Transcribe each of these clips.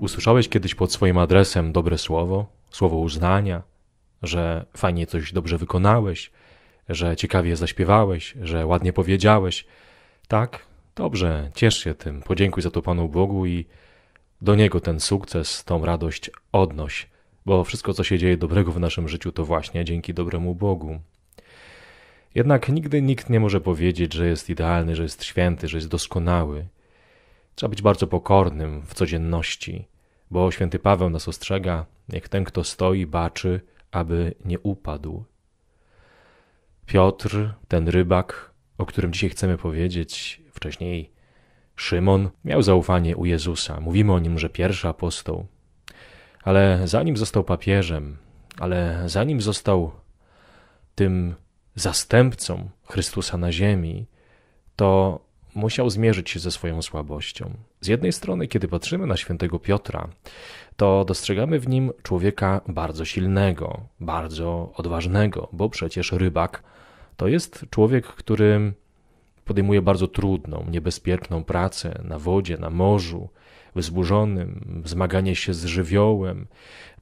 Usłyszałeś kiedyś pod swoim adresem dobre słowo, słowo uznania, że fajnie coś dobrze wykonałeś, że ciekawie zaśpiewałeś, że ładnie powiedziałeś. Tak, dobrze, ciesz się tym, podziękuj za to Panu Bogu i do Niego ten sukces, tą radość odnoś, bo wszystko, co się dzieje dobrego w naszym życiu, to właśnie dzięki dobremu Bogu. Jednak nigdy nikt nie może powiedzieć, że jest idealny, że jest święty, że jest doskonały. Trzeba być bardzo pokornym w codzienności, bo święty Paweł nas ostrzega, jak ten, kto stoi, baczy, aby nie upadł. Piotr, ten rybak, o którym dzisiaj chcemy powiedzieć, wcześniej Szymon, miał zaufanie u Jezusa. Mówimy o nim, że pierwszy apostoł. Ale zanim został papieżem, ale zanim został tym zastępcą Chrystusa na ziemi, to musiał zmierzyć się ze swoją słabością. Z jednej strony, kiedy patrzymy na świętego Piotra, to dostrzegamy w nim człowieka bardzo silnego, bardzo odważnego, bo przecież rybak to jest człowiek, który podejmuje bardzo trudną, niebezpieczną pracę na wodzie, na morzu, wzburzonym, zmaganie się z żywiołem,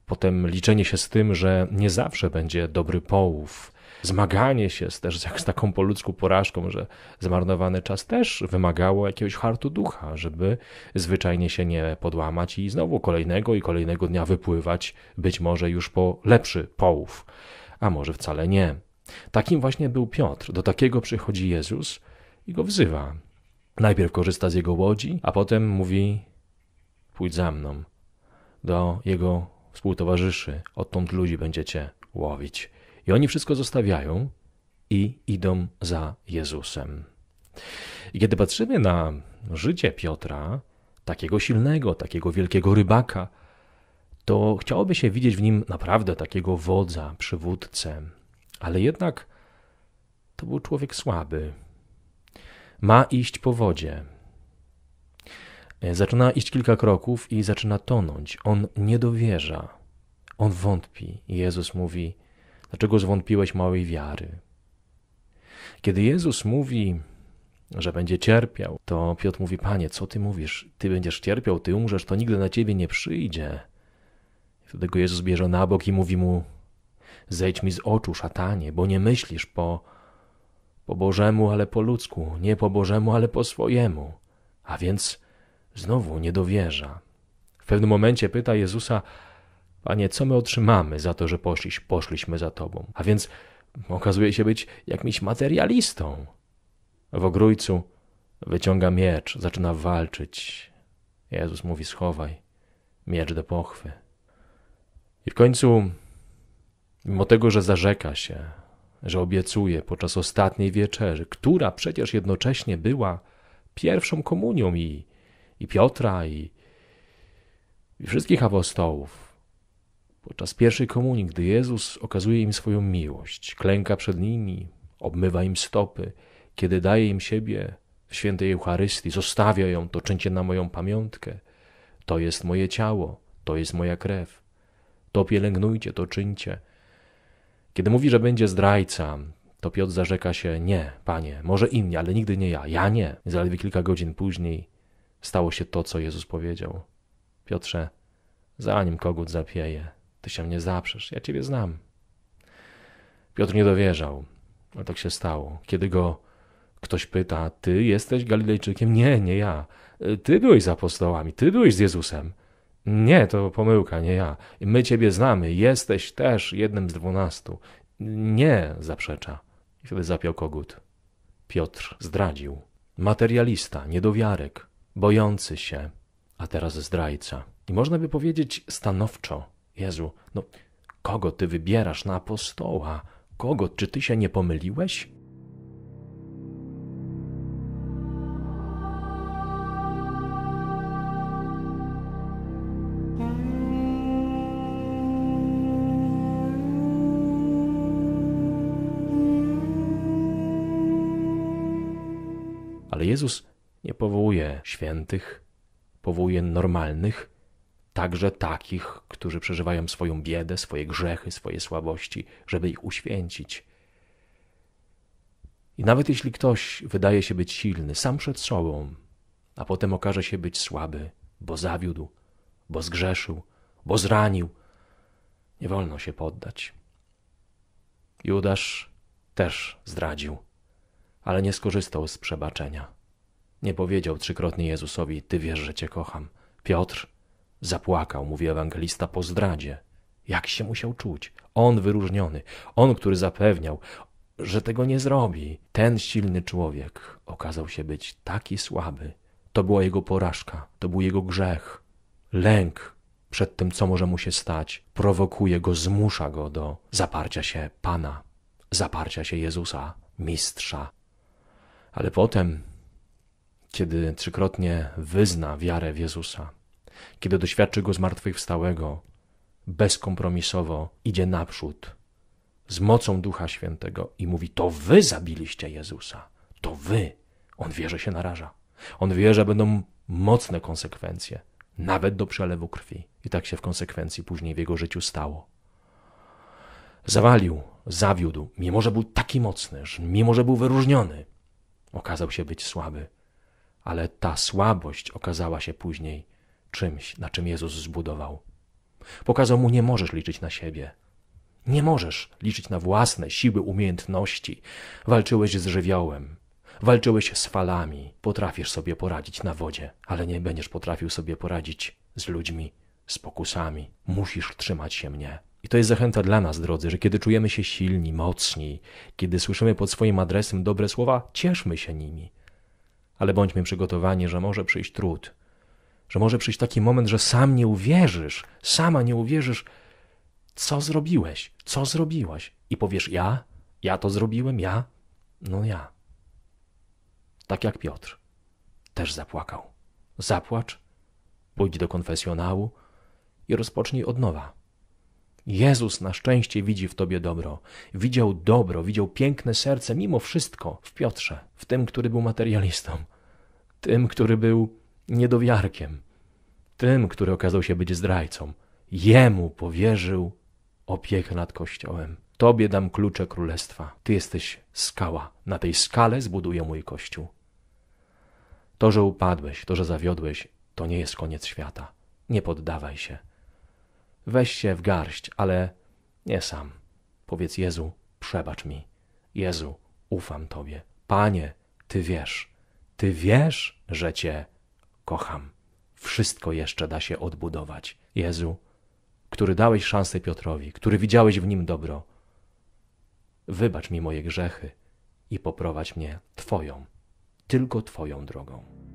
potem liczenie się z tym, że nie zawsze będzie dobry połów, zmaganie się z, też z taką po ludzku porażką, że zmarnowany czas też wymagało jakiegoś hartu ducha, żeby zwyczajnie się nie podłamać i znowu kolejnego i kolejnego dnia wypływać, być może już po lepszy połów, a może wcale nie. Takim właśnie był Piotr. Do takiego przychodzi Jezus i go wzywa. Najpierw korzysta z jego łodzi, a potem mówi: Pójdź za mną. Do jego współtowarzyszy, odtąd ludzi będziecie łowić. I oni wszystko zostawiają i idą za Jezusem. I kiedy patrzymy na życie Piotra, takiego silnego, takiego wielkiego rybaka, to chciałoby się widzieć w nim naprawdę takiego wodza, przywódcę. Ale jednak to był człowiek słaby. Ma iść po wodzie. Zaczyna iść kilka kroków i zaczyna tonąć. On nie dowierza. On wątpi. Jezus mówi: Dlaczego zwątpiłeś małej wiary? Kiedy Jezus mówi, że będzie cierpiał, to Piotr mówi: Panie, co ty mówisz? Ty będziesz cierpiał, ty umrzesz, to nigdy na ciebie nie przyjdzie. Wtedy go Jezus bierze na bok i mówi mu: Zejdź mi z oczu, szatanie, bo nie myślisz po, po Bożemu, ale po ludzku, nie po Bożemu, ale po swojemu. A więc znowu nie dowierza. W pewnym momencie pyta Jezusa: a nie co my otrzymamy za to, że poszliś, poszliśmy za tobą. A więc okazuje się być jakimś materialistą. W ogrójcu wyciąga miecz, zaczyna walczyć. Jezus mówi: schowaj miecz do pochwy. I w końcu, mimo tego, że zarzeka się, że obiecuje podczas ostatniej wieczerzy, która przecież jednocześnie była pierwszą komunią i, i Piotra, i, i wszystkich apostołów, Podczas pierwszej komunii, gdy Jezus okazuje im swoją miłość, klęka przed nimi, obmywa im stopy, kiedy daje im siebie w świętej Eucharystii, zostawia ją, to czyńcie na moją pamiątkę. To jest moje ciało, to jest moja krew. To pielęgnujcie, to czyńcie. Kiedy mówi, że będzie zdrajca, to Piotr zarzeka się: Nie, panie, może inni, ale nigdy nie ja. Ja nie. Zaledwie kilka godzin później stało się to, co Jezus powiedział. Piotrze, zanim kogut zapieje, ty się mnie zaprzesz, ja Ciebie znam. Piotr nie dowierzał, ale tak się stało. Kiedy go ktoś pyta, Ty jesteś Galilejczykiem? Nie, nie ja. Y, Ty byłeś z apostołami, Ty byłeś z Jezusem. Nie, to pomyłka, nie ja. My Ciebie znamy, jesteś też jednym z dwunastu. Nie, zaprzecza. I wtedy zapiął kogut. Piotr zdradził. Materialista, niedowiarek, bojący się, a teraz zdrajca. I można by powiedzieć stanowczo, Jezu, no kogo ty wybierasz na apostoła? Kogo? Czy ty się nie pomyliłeś? Ale Jezus nie powołuje świętych, powołuje normalnych, także takich, którzy przeżywają swoją biedę, swoje grzechy, swoje słabości, żeby ich uświęcić. I nawet jeśli ktoś wydaje się być silny sam przed sobą, a potem okaże się być słaby, bo zawiódł, bo zgrzeszył, bo zranił, nie wolno się poddać. Judasz też zdradził, ale nie skorzystał z przebaczenia. Nie powiedział trzykrotnie Jezusowi: Ty wiesz, że cię kocham. Piotr Zapłakał, mówi ewangelista, po zdradzie. Jak się musiał czuć? On wyróżniony, on, który zapewniał, że tego nie zrobi. Ten silny człowiek okazał się być taki słaby. To była jego porażka, to był jego grzech. Lęk przed tym, co może mu się stać, prowokuje go, zmusza go do zaparcia się Pana, zaparcia się Jezusa, mistrza. Ale potem, kiedy trzykrotnie wyzna wiarę w Jezusa, kiedy doświadczy go zmartwychwstałego, bezkompromisowo idzie naprzód z mocą Ducha Świętego i mówi: To wy zabiliście Jezusa, to wy. On wie, że się naraża. On wie, że będą mocne konsekwencje, nawet do przelewu krwi. I tak się w konsekwencji później w jego życiu stało. Zawalił, zawiódł, mimo że był taki mocny, że mimo że był wyróżniony, okazał się być słaby, ale ta słabość okazała się później czymś, na czym Jezus zbudował. Pokazał mu, nie możesz liczyć na siebie. Nie możesz liczyć na własne siły, umiejętności. Walczyłeś z żywiołem, walczyłeś z falami, potrafisz sobie poradzić na wodzie, ale nie będziesz potrafił sobie poradzić z ludźmi, z pokusami. Musisz trzymać się mnie. I to jest zachęta dla nas, drodzy, że kiedy czujemy się silni, mocni, kiedy słyszymy pod swoim adresem dobre słowa, cieszmy się nimi. Ale bądźmy przygotowani, że może przyjść trud, że może przyjść taki moment, że sam nie uwierzysz, sama nie uwierzysz, co zrobiłeś, co zrobiłaś. I powiesz, ja, ja to zrobiłem, ja, no ja. Tak jak Piotr, też zapłakał. Zapłacz, pójdź do konfesjonału i rozpocznij od nowa. Jezus na szczęście widzi w tobie dobro. Widział dobro, widział piękne serce mimo wszystko w Piotrze, w tym, który był materialistą, tym, który był niedowiarkiem, tym, który okazał się być zdrajcą. Jemu powierzył opiekę nad Kościołem. Tobie dam klucze królestwa. Ty jesteś skała. Na tej skale zbuduję mój Kościół. To, że upadłeś, to, że zawiodłeś, to nie jest koniec świata. Nie poddawaj się. Weź się w garść, ale nie sam. Powiedz Jezu, przebacz mi. Jezu, ufam Tobie. Panie, Ty wiesz. Ty wiesz, że Cię kocham. Wszystko jeszcze da się odbudować. Jezu, który dałeś szansę Piotrowi, który widziałeś w nim dobro, wybacz mi moje grzechy i poprowadź mnie Twoją, tylko Twoją drogą.